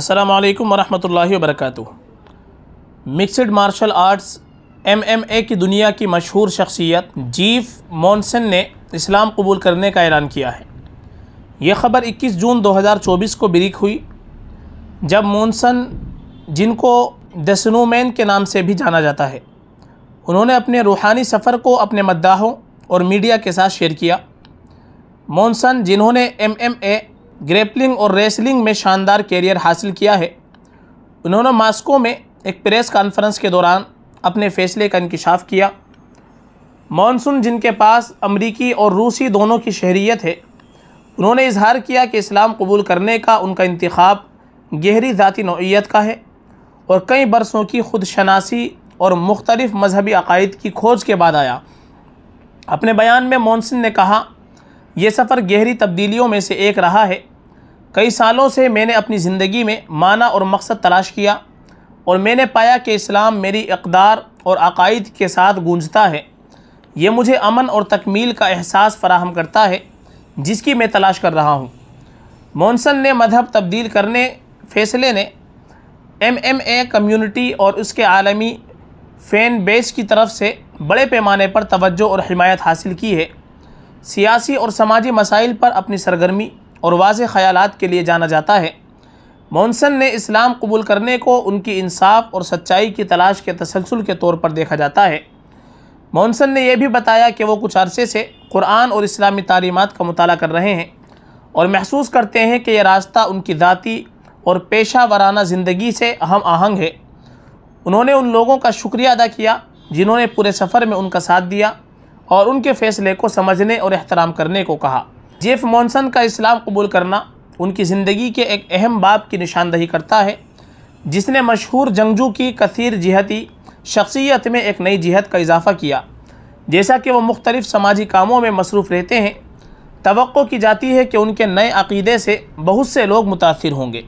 السلام علیکم ورحمۃ اللہ وبرکاتہ mixed martial arts M M A کی دنیا کی مشہور شخصیت جیف مونسن نے اسلام قبول کرنے کا اعلان کیا ہے یہ خبر اکیس جون دو ہزار چوبیس کو بریک ہوئی جب مونسن جن کو دسنومین کے نام سے بھی جانا جاتا ہے انہوں نے اپنے روحانی سفر کو اپنے مداحوں اور میڈیا کے ساتھ شیئر کیا مونسن جنہوں نے ایم ایم اے گریپلنگ اور ریسلنگ میں شاندار کیریئر حاصل کیا ہے انہوں نے ماسکو میں ایک پریس کانفرنس کے دوران اپنے فیصلے کا انکشاف کیا مونسن جن کے پاس امریکی اور روسی دونوں کی شہریت ہے انہوں نے اظہار کیا کہ اسلام قبول کرنے کا ان کا انتخاب گہری ذاتی نوعیت کا ہے اور کئی برسوں کی خود شناسی اور مختلف مذہبی عقائد کی کھوج کے بعد آیا اپنے بیان میں مونسن نے کہا یہ سفر گہری تبدیلیوں میں سے ایک رہا ہے کئی سالوں سے میں نے اپنی زندگی میں معنی اور مقصد تلاش کیا اور میں نے پایا کہ اسلام میری اقدار اور عقائد کے ساتھ گونجتا ہے یہ مجھے امن اور تکمیل کا احساس فراہم کرتا ہے جس کی میں تلاش کر رہا ہوں مونسن نے مذہب تبدیل کرنے فیصلے نے ایم ایم اے کمیونٹی اور اس کے عالمی فین بیس کی طرف سے بڑے پیمانے پر توجہ اور حمایت حاصل کی ہے سیاسی اور سماجی مسائل پر اپنی سرگرمی اور واضح خیالات کے لیے جانا جاتا ہے مونسن نے اسلام قبول کرنے کو ان کی انصاف اور سچائی کی تلاش کے تسلسل کے طور پر دیکھا جاتا ہے مونسن نے یہ بھی بتایا کہ وہ کچھ عرصے سے قرآن اور اسلامی تعلیمات کا مطالعہ کر رہے ہیں اور محسوس کرتے ہیں کہ یہ راستہ ان کی ذاتی اور پیشہ ورانہ زندگی سے اہم آہنگ ہے انہوں نے ان لوگوں کا شکریہ ادا کیا جنہوں نے پورے سفر میں ان کا ساتھ دیا اور ان کے فیصلے کو سمجھنے اور احترام کرنے کو کہا جیف مونسن کا اسلام قبول کرنا ان کی زندگی کے ایک اہم باپ کی نشاندہی کرتا ہے جس نے مشہور جنگجو کی کثیر جہتی شخصیت میں ایک نئی جہت کا اضافہ کیا جیسا کہ وہ مختلف سماجی کاموں میں مصروف رہتے ہیں توقع کی جاتی ہے کہ ان کے نئے عقیدے سے بہت سے لوگ متاثر ہوں گے